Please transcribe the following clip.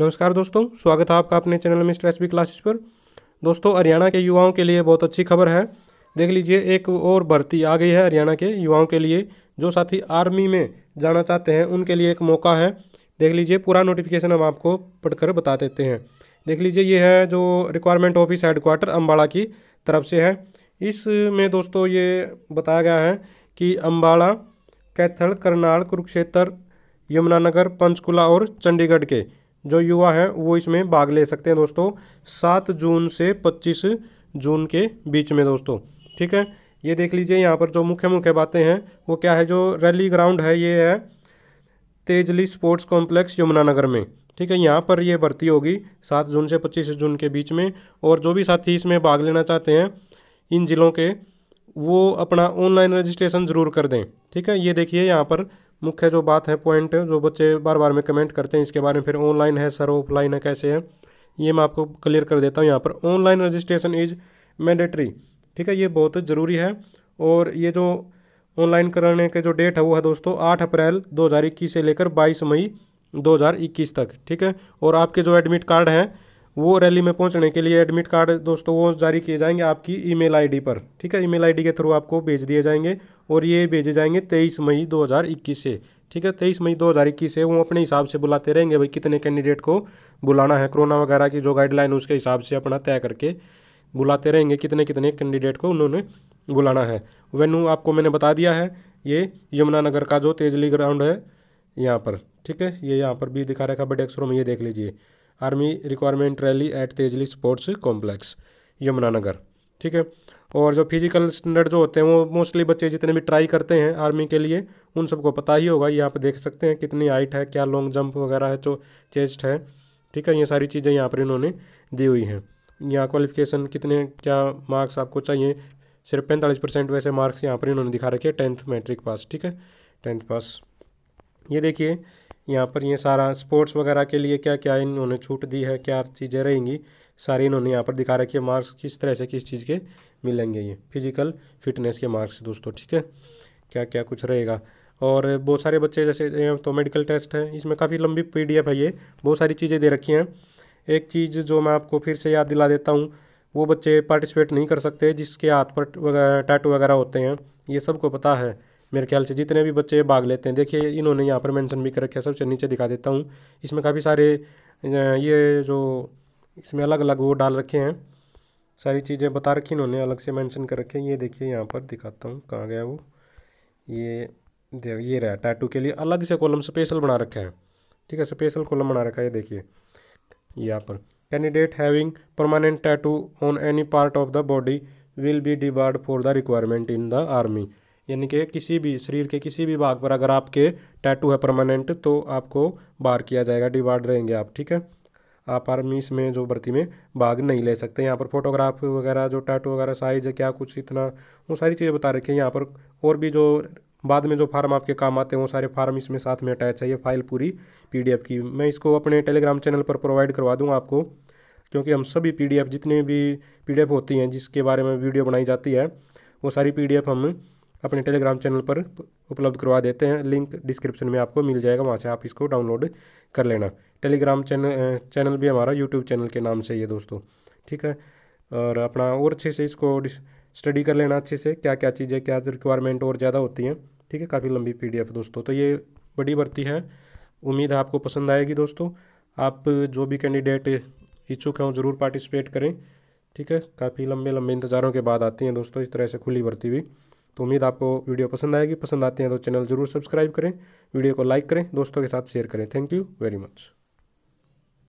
नमस्कार दोस्तों स्वागत है आपका अपने चैनल में स्ट्रेस बी क्लासेस पर दोस्तों हरियाणा के युवाओं के लिए बहुत अच्छी खबर है देख लीजिए एक और भर्ती आ गई है हरियाणा के युवाओं के लिए जो साथी आर्मी में जाना चाहते हैं उनके लिए एक मौका है देख लीजिए पूरा नोटिफिकेशन हम आपको पढ़कर बता देते हैं देख लीजिए ये है जो रिक्वायरमेंट ऑफिस हेडक्वार्टर अम्बाड़ा की तरफ से है इसमें दोस्तों ये बताया गया है कि अम्बाड़ा कैथल करनाल कुरुक्षेत्र यमुनानगर पंचकुला और चंडीगढ़ के जो युवा हैं वो इसमें भाग ले सकते हैं दोस्तों सात जून से पच्चीस जून के बीच में दोस्तों ठीक है ये देख लीजिए यहाँ पर जो मुख्य मुख्य बातें हैं वो क्या है जो रैली ग्राउंड है ये है तेजली स्पोर्ट्स कॉम्प्लेक्स यमुनानगर में ठीक है यहाँ पर ये भर्ती होगी सात जून से पच्चीस जून के बीच में और जो भी साथी इसमें भाग लेना चाहते हैं इन ज़िलों के वो अपना ऑनलाइन रजिस्ट्रेशन ज़रूर कर दें ठीक है ये देखिए यहाँ पर मुख्य जो बात है पॉइंट जो बच्चे बार बार में कमेंट करते हैं इसके बारे में फिर ऑनलाइन है सर ऑफलाइन है कैसे है ये मैं आपको क्लियर कर देता हूँ यहाँ पर ऑनलाइन रजिस्ट्रेशन इज मैंडेटरी ठीक है ये बहुत ज़रूरी है और ये जो ऑनलाइन कराने के जो डेट है वो है दोस्तों आठ अप्रैल दो से लेकर बाईस मई दो तक ठीक है और आपके जो एडमिट कार्ड हैं वो रैली में पहुंचने के लिए एडमिट कार्ड दोस्तों वो जारी किए जाएंगे आपकी ईमेल आईडी पर ठीक है ईमेल आईडी के थ्रू आपको भेज दिए जाएंगे और ये भेजे जाएंगे तेईस मई 2021 से ठीक है तेईस मई 2021 से वो अपने हिसाब से बुलाते रहेंगे भाई कितने कैंडिडेट को बुलाना है कोरोना वगैरह की जो गाइडलाइन उसके हिसाब से अपना तय करके बुलाते रहेंगे कितने कितने कैंडिडेट को उन्होंने बुलाना है वेन्यू आपको मैंने बता दिया है ये यमुनानगर का जो तेजली ग्राउंड है यहाँ पर ठीक है ये यहाँ पर भी दिखा रखा बड़े अक्षरों में ये देख लीजिए army requirement rally at Tejli sports complex Yamunanagar ठीक है और जो फिजिकल स्टैंडर्ड जो होते हैं वो मोस्टली बच्चे जितने भी ट्राई करते हैं आर्मी के लिए उन सबको पता ही होगा ये आप देख सकते हैं कितनी हाइट है क्या लॉन्ग जंप वगैरह है जो चेस्ट है ठीक है ये सारी चीज़ें यहाँ पर इन्होंने दी हुई हैं यहाँ क्वालिफिकेशन कितने क्या मार्क्स आपको चाहिए सिर्फ पैंतालीस परसेंट वैसे मार्क्स यहाँ पर इन्होंने दिखा रखे हैं टेंथ मैट्रिक पास ठीक है टेंथ पास ये देखिए यहाँ पर ये सारा स्पोर्ट्स वगैरह के लिए क्या क्या इन्होंने छूट दी है क्या चीज़ें रहेंगी सारी इन्होंने यहाँ पर दिखा रखी है मार्क्स किस तरह से किस चीज़ के मिलेंगे ये फिजिकल फिटनेस के मार्क्स दोस्तों ठीक है क्या क्या कुछ रहेगा और बहुत सारे बच्चे जैसे तो मेडिकल टेस्ट है इसमें काफ़ी लंबी पी है ये बहुत सारी चीज़ें दे रखी हैं एक चीज़ जो मैं आपको फिर से याद दिला देता हूँ वो बच्चे पार्टिसिपेट नहीं कर सकते जिसके हाथ पर टैटू वगैरह होते हैं ये सबको पता है मेरे ख्याल से जितने भी बच्चे भाग लेते हैं देखिए इन्होंने यहाँ पर मेंशन भी कर रखे सबसे नीचे दिखा देता हूँ इसमें काफ़ी सारे ये जो इसमें अलग अलग वो डाल रखे हैं सारी चीज़ें बता रखी इन्होंने अलग से मैंशन कर रखे हैं ये देखिए यहाँ पर दिखाता हूँ कहाँ गया वो ये ये रहा टैटू के लिए अलग से कॉलम स्पेशल बना रखा है ठीक है स्पेशल कॉलम बना रखा है ये देखिए यहाँ पर candidate having permanent tattoo on any part of the body will be debarred for the requirement in the army यानी कि किसी भी शरीर के किसी भी भाग पर अगर आपके टैटू है परमानेंट तो आपको बाहर किया जाएगा डिवार्ड रहेंगे आप ठीक है आप आर्मी इसमें जो भर्ती में भाग नहीं ले सकते यहाँ पर फोटोग्राफ वगैरह जो टैटू वगैरह साइज है क्या कुछ इतना वो सारी चीज़ें बता रखी है यहाँ पर और भी जो बाद में जो फार्म आपके काम आते हैं वो सारे फार्म इसमें साथ में अटैच है ये फाइल पूरी पीडीएफ की मैं इसको अपने टेलीग्राम चैनल पर प्रोवाइड करवा दूँ आपको क्योंकि हम सभी पीडीएफ जितने भी पीडीएफ होती हैं जिसके बारे में वीडियो बनाई जाती है वो सारी पीडीएफ हम अपने टेलीग्राम चैनल पर उपलब्ध करवा देते हैं लिंक डिस्क्रिप्शन में आपको मिल जाएगा वहाँ से आप इसको डाउनलोड कर लेना टेलीग्राम चैनल चैनल भी हमारा यूट्यूब चैनल के नाम से ही है दोस्तों ठीक है और अपना और अच्छे से इसको स्टडी कर लेना अच्छे से क्या क्या चीज़ें क्या रिक्वायरमेंट और ज़्यादा होती हैं ठीक है काफ़ी लंबी पी दोस्तों तो ये बड़ी भर्ती है उम्मीद है आपको पसंद आएगी दोस्तों आप जो भी कैंडिडेट इच्छुक हैं ज़रूर पार्टिसिपेट करें ठीक है काफ़ी लंबे लंबे इंतज़ारों के बाद आती हैं दोस्तों इस तरह से खुली भर्ती हुई तो उम्मीद आपको वीडियो पसंद आएगी पसंद आते हैं तो चैनल ज़रूर सब्सक्राइब करें वीडियो को लाइक करें दोस्तों के साथ शेयर करें थैंक यू वेरी मच